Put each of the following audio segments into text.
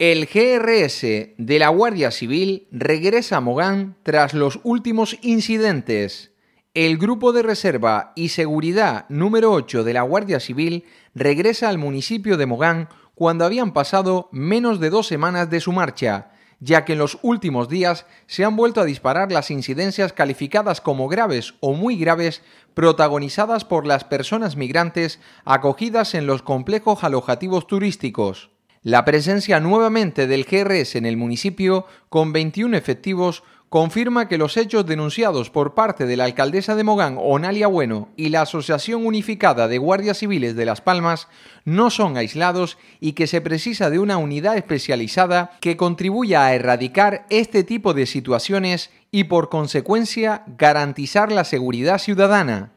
El GRS de la Guardia Civil regresa a Mogán tras los últimos incidentes. El Grupo de Reserva y Seguridad número 8 de la Guardia Civil regresa al municipio de Mogán cuando habían pasado menos de dos semanas de su marcha, ya que en los últimos días se han vuelto a disparar las incidencias calificadas como graves o muy graves protagonizadas por las personas migrantes acogidas en los complejos alojativos turísticos. La presencia nuevamente del GRS en el municipio, con 21 efectivos, confirma que los hechos denunciados por parte de la alcaldesa de Mogán, Onalia Bueno, y la Asociación Unificada de Guardias Civiles de Las Palmas no son aislados y que se precisa de una unidad especializada que contribuya a erradicar este tipo de situaciones y por consecuencia garantizar la seguridad ciudadana.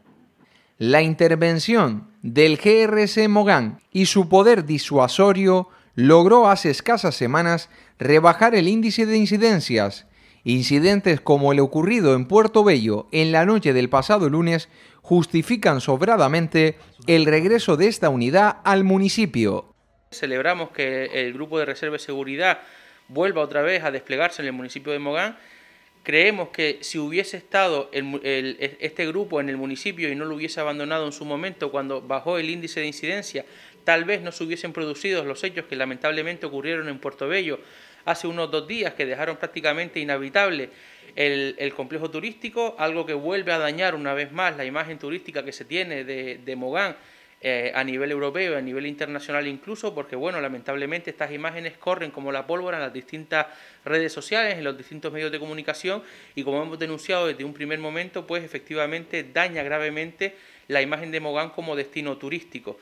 La intervención del GRC Mogán y su poder disuasorio logró hace escasas semanas rebajar el índice de incidencias. Incidentes como el ocurrido en Puerto Bello en la noche del pasado lunes justifican sobradamente el regreso de esta unidad al municipio. Celebramos que el grupo de reserva de seguridad vuelva otra vez a desplegarse en el municipio de Mogán Creemos que si hubiese estado e, este grupo en el municipio y no lo hubiese abandonado en su momento cuando bajó el índice de incidencia, tal vez no se hubiesen producido los hechos que lamentablemente ocurrieron en Puerto Bello hace unos dos días, que dejaron prácticamente inhabitable el, complejo turístico, algo que vuelve a dañar una vez más la imagen turística que se tiene de Mogán eh, a nivel europeo, a nivel internacional incluso, porque bueno, lamentablemente estas imágenes corren como la pólvora en las distintas redes sociales, en los distintos medios de comunicación y como hemos denunciado desde un primer momento, pues efectivamente daña gravemente la imagen de Mogán como destino turístico.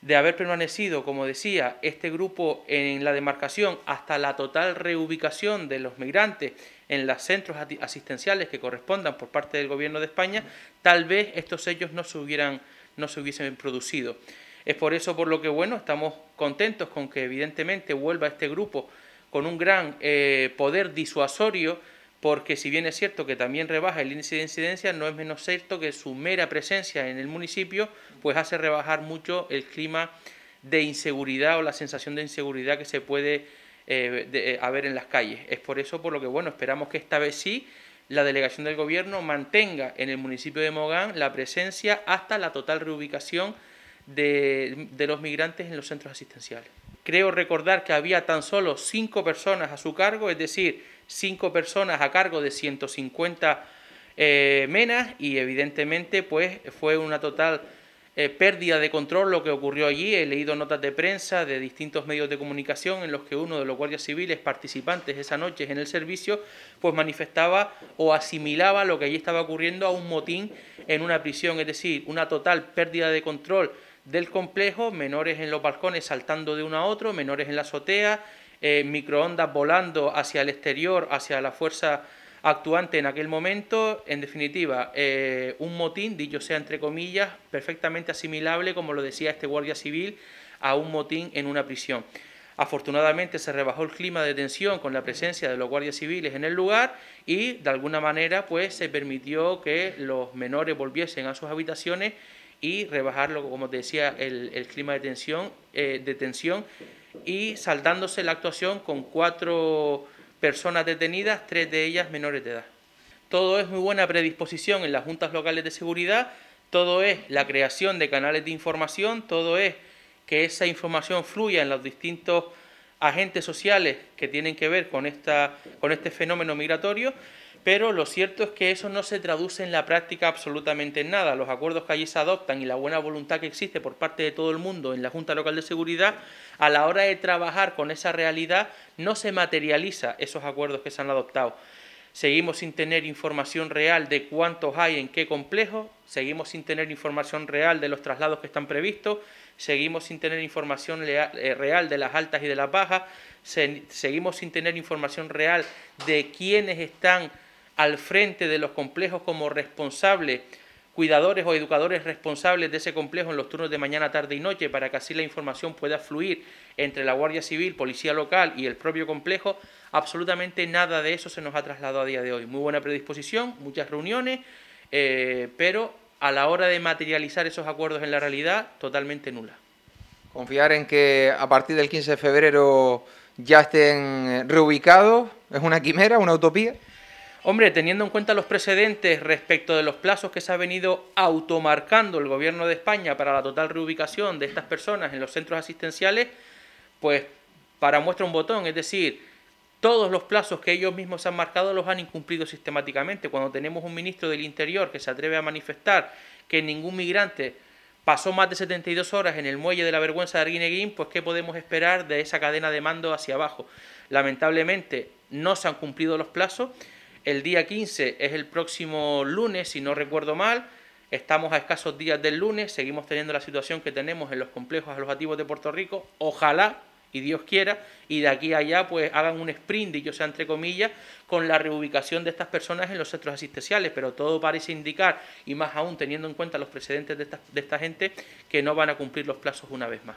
De haber permanecido, como decía, este grupo en la demarcación hasta la total reubicación de los migrantes en los centros asistenciales que correspondan por parte del Gobierno de España, tal vez estos sellos no se hubieran no se hubiesen producido. Es por eso por lo que, bueno, estamos contentos con que evidentemente vuelva este grupo con un gran eh, poder disuasorio, porque si bien es cierto que también rebaja el índice de incidencia, no es menos cierto que su mera presencia en el municipio pues hace rebajar mucho el clima de inseguridad o la sensación de inseguridad que se puede eh, eh, haber en las calles. Es por eso por lo que, bueno, esperamos que esta vez sí la delegación del gobierno mantenga en el municipio de Mogán la presencia hasta la total reubicación de, los migrantes en los centros asistenciales. Creo recordar que había tan solo cinco personas a su cargo, es decir, cinco personas a cargo de 150 eh, menas y evidentemente pues fue una total eh, pérdida de control lo que ocurrió allí. He leído notas de prensa de distintos medios de comunicación en los que uno de los guardias civiles participantes esa noche en el servicio pues manifestaba o asimilaba lo que allí estaba ocurriendo a un motín en una prisión, es decir, una total pérdida de control del complejo, menores en los balcones saltando de uno a otro, menores en la azotea, eh, microondas volando hacia el exterior, hacia la fuerza actuante en aquel momento, en definitiva, eh, un motín, dicho sea entre comillas, perfectamente asimilable, como lo decía este guardia civil, a un motín en una prisión. Afortunadamente se rebajó el clima de tensión con la presencia de los guardias civiles en el lugar y de alguna manera pues se permitió que los menores volviesen a sus habitaciones y rebajarlo, como te decía, el, clima de tensión, eh, y saldándose la actuación con cuatro personas detenidas, tres de ellas menores de edad. Todo es muy buena predisposición en las juntas locales de seguridad, todo es la creación de canales de información, todo es que esa información fluya en los distintos agentes sociales que tienen que ver con, esta, con este fenómeno migratorio pero lo cierto es que eso no se traduce en la práctica absolutamente en nada. Los acuerdos que allí se adoptan y la buena voluntad que existe por parte de todo el mundo en la Junta Local de Seguridad, a la hora de trabajar con esa realidad, no se materializa esos acuerdos que se han adoptado. Seguimos sin tener información real de cuántos hay en qué complejo, seguimos sin tener información real de los traslados que están previstos, seguimos sin tener información eh, real de las altas y de las bajas, seguimos sin tener información real de quiénes están al frente de los complejos como responsables, cuidadores o educadores responsables de ese complejo en los turnos de mañana, tarde y noche, para que así la información pueda fluir entre la Guardia Civil, Policía Local y el propio complejo, absolutamente nada de eso se nos ha trasladado a día de hoy. Muy buena predisposición, muchas reuniones, eh, pero a la hora de materializar esos acuerdos en la realidad, totalmente nula. Confiar en que a partir del 15 de febrero ya estén reubicados, ¿es una quimera, una utopía? Hombre, teniendo en cuenta los precedentes respecto de los plazos que se ha venido automarcando el Gobierno de España para la total reubicación de estas personas en los centros asistenciales, pues para muestra un botón, es decir, todos los plazos que ellos mismos han marcado los han incumplido sistemáticamente. Cuando tenemos un ministro del Interior que se atreve a manifestar que ningún migrante pasó más de 72 horas en el muelle de la vergüenza de Arguineguín, pues ¿qué podemos esperar de esa cadena de mando hacia abajo? Lamentablemente no se han cumplido los plazos el día 15 es el próximo lunes, si no recuerdo mal. Estamos a escasos días del lunes, seguimos teniendo la situación que tenemos en los complejos alojativos de Puerto Rico. Ojalá y Dios quiera, y de aquí a allá pues hagan un sprint, y yo sea entre comillas, con la reubicación de estas personas en los centros asistenciales, pero todo parece indicar, y más aún teniendo en cuenta los precedentes de esta, de esta gente, que no van a cumplir los plazos una vez más.